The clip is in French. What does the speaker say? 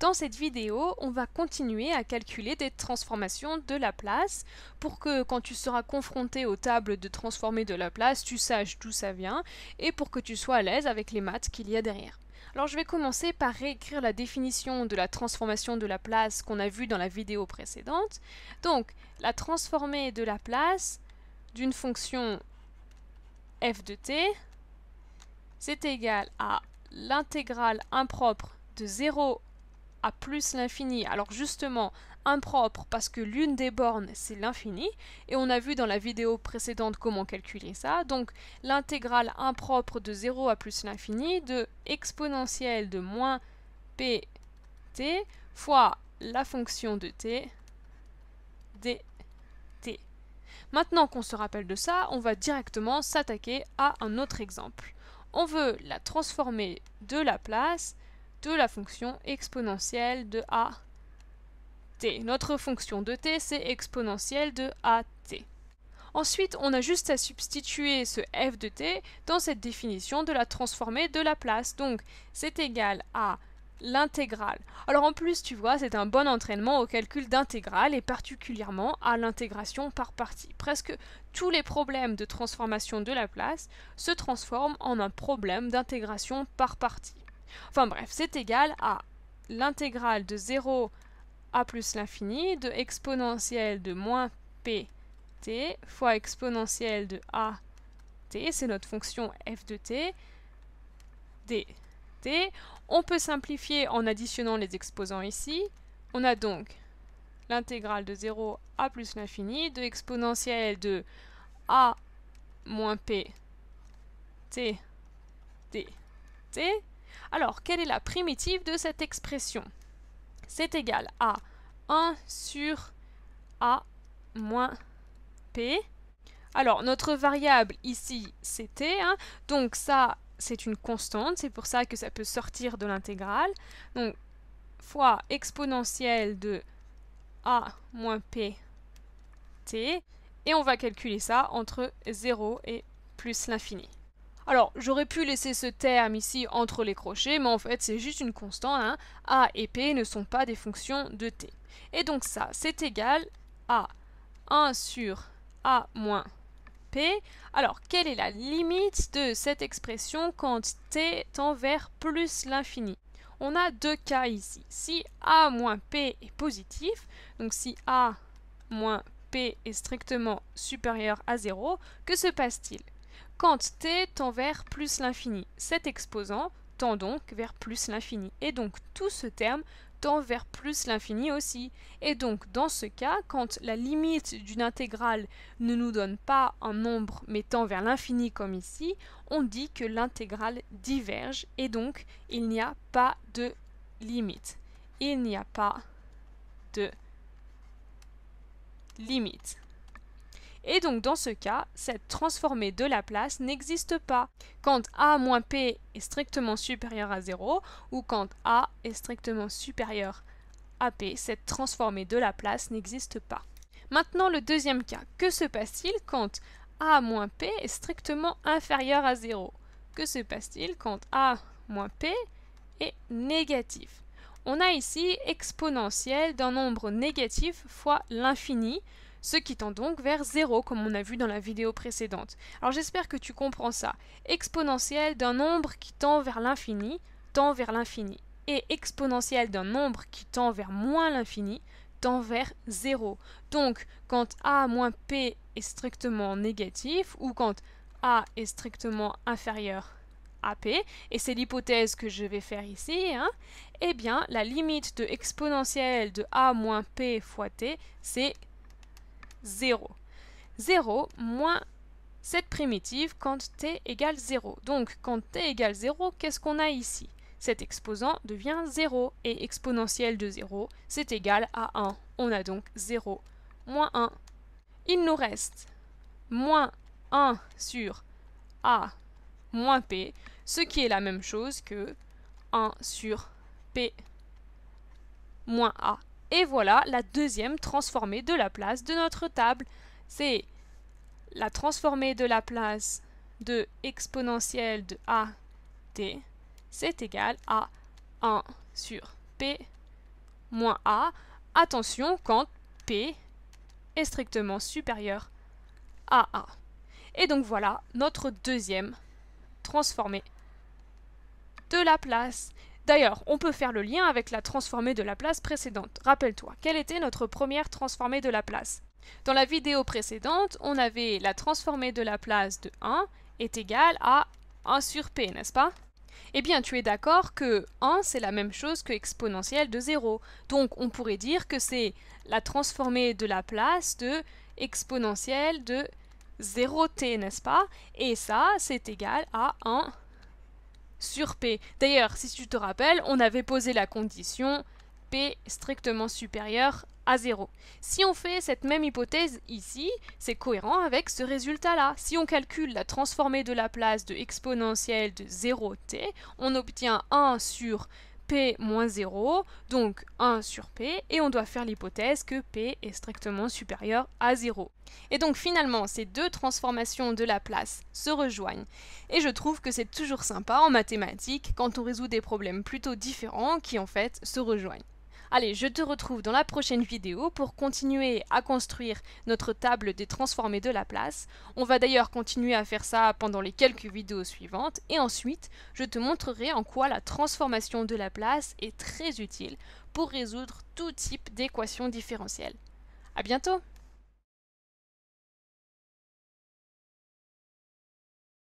Dans cette vidéo, on va continuer à calculer des transformations de Laplace pour que quand tu seras confronté aux tables de transformer de Laplace, tu saches d'où ça vient et pour que tu sois à l'aise avec les maths qu'il y a derrière. Alors je vais commencer par réécrire la définition de la transformation de la place qu'on a vue dans la vidéo précédente. Donc, la transformée de la place d'une fonction f de t, c'est égal à l'intégrale impropre de 0 à plus l'infini. Alors justement, impropre parce que l'une des bornes, c'est l'infini, et on a vu dans la vidéo précédente comment calculer ça. Donc l'intégrale impropre de 0 à plus l'infini de exponentielle de moins pt fois la fonction de t dt. Maintenant qu'on se rappelle de ça, on va directement s'attaquer à un autre exemple. On veut la transformer de la place de la fonction exponentielle de a t. Notre fonction de t, c'est exponentielle de a t. Ensuite, on a juste à substituer ce f de t dans cette définition de la transformée de Laplace. Donc, c'est égal à l'intégrale. Alors en plus, tu vois, c'est un bon entraînement au calcul d'intégrale et particulièrement à l'intégration par partie. Presque tous les problèmes de transformation de Laplace se transforment en un problème d'intégration par partie. Enfin bref, c'est égal à l'intégrale de 0 à plus l'infini de exponentielle de moins pt fois exponentielle de a t, c'est notre fonction f de t, dt. On peut simplifier en additionnant les exposants ici. On a donc l'intégrale de 0 à plus l'infini de exponentielle de a moins p t dt alors, quelle est la primitive de cette expression C'est égal à 1 sur a moins p. Alors, notre variable ici, c'est t. Hein. donc ça, c'est une constante. C'est pour ça que ça peut sortir de l'intégrale. Donc, fois exponentielle de a moins p t. Et on va calculer ça entre 0 et plus l'infini. Alors, j'aurais pu laisser ce terme ici entre les crochets, mais en fait, c'est juste une constante. Hein. A et P ne sont pas des fonctions de T. Et donc ça, c'est égal à 1 sur A moins P. Alors, quelle est la limite de cette expression quand T tend vers plus l'infini On a deux cas ici. Si A moins P est positif, donc si A moins P est strictement supérieur à 0, que se passe-t-il quand t tend vers plus l'infini. Cet exposant tend donc vers plus l'infini. Et donc tout ce terme tend vers plus l'infini aussi. Et donc dans ce cas, quand la limite d'une intégrale ne nous donne pas un nombre mais tend vers l'infini comme ici, on dit que l'intégrale diverge et donc il n'y a pas de limite. Il n'y a pas de limite. Et donc dans ce cas, cette transformée de Laplace n'existe pas quand a moins p est strictement supérieur à 0 ou quand a est strictement supérieur à p, cette transformée de Laplace n'existe pas. Maintenant le deuxième cas, que se passe-t-il quand a moins p est strictement inférieur à 0 Que se passe-t-il quand a moins p est négatif on a ici exponentielle d'un nombre négatif fois l'infini, ce qui tend donc vers 0 comme on a vu dans la vidéo précédente. Alors j'espère que tu comprends ça. Exponentielle d'un nombre qui tend vers l'infini, tend vers l'infini. Et exponentielle d'un nombre qui tend vers moins l'infini, tend vers 0. Donc quand a moins p est strictement négatif ou quand a est strictement inférieur à p, et c'est l'hypothèse que je vais faire ici, hein, eh bien la limite de exponentielle de a moins p fois t, c'est 0. 0 moins cette primitive quand t égale 0. Donc quand t égale 0, qu'est-ce qu'on a ici Cet exposant devient 0 et exponentielle de 0, c'est égal à 1. On a donc 0 moins 1. Il nous reste moins 1 sur a moins p, ce qui est la même chose que 1 sur p moins a et voilà la deuxième transformée de la place de notre table. C'est la transformée de la place de exponentielle de a t, c'est égal à 1 sur p moins a. Attention quand p est strictement supérieur à a. Et donc voilà notre deuxième transformée de la place. D'ailleurs, on peut faire le lien avec la transformée de la place précédente. Rappelle-toi, quelle était notre première transformée de la place Dans la vidéo précédente, on avait la transformée de la place de 1 est égale à 1 sur p, n'est-ce pas eh bien, tu es d'accord que 1, c'est la même chose que exponentielle de 0. Donc, on pourrait dire que c'est la transformée de la place de exponentielle de 0t, n'est-ce pas Et ça, c'est égal à 1 sur P. D'ailleurs, si tu te rappelles, on avait posé la condition P strictement supérieur à 0. Si on fait cette même hypothèse ici, c'est cohérent avec ce résultat-là. Si on calcule la transformée de la place de exponentielle de 0t, on obtient 1 sur P moins 0, donc 1 sur P, et on doit faire l'hypothèse que P est strictement supérieur à 0. Et donc finalement, ces deux transformations de la place se rejoignent. Et je trouve que c'est toujours sympa en mathématiques quand on résout des problèmes plutôt différents qui en fait se rejoignent. Allez, je te retrouve dans la prochaine vidéo pour continuer à construire notre table des transformés de Laplace. On va d'ailleurs continuer à faire ça pendant les quelques vidéos suivantes et ensuite je te montrerai en quoi la transformation de Laplace est très utile pour résoudre tout type d'équations différentielles. A bientôt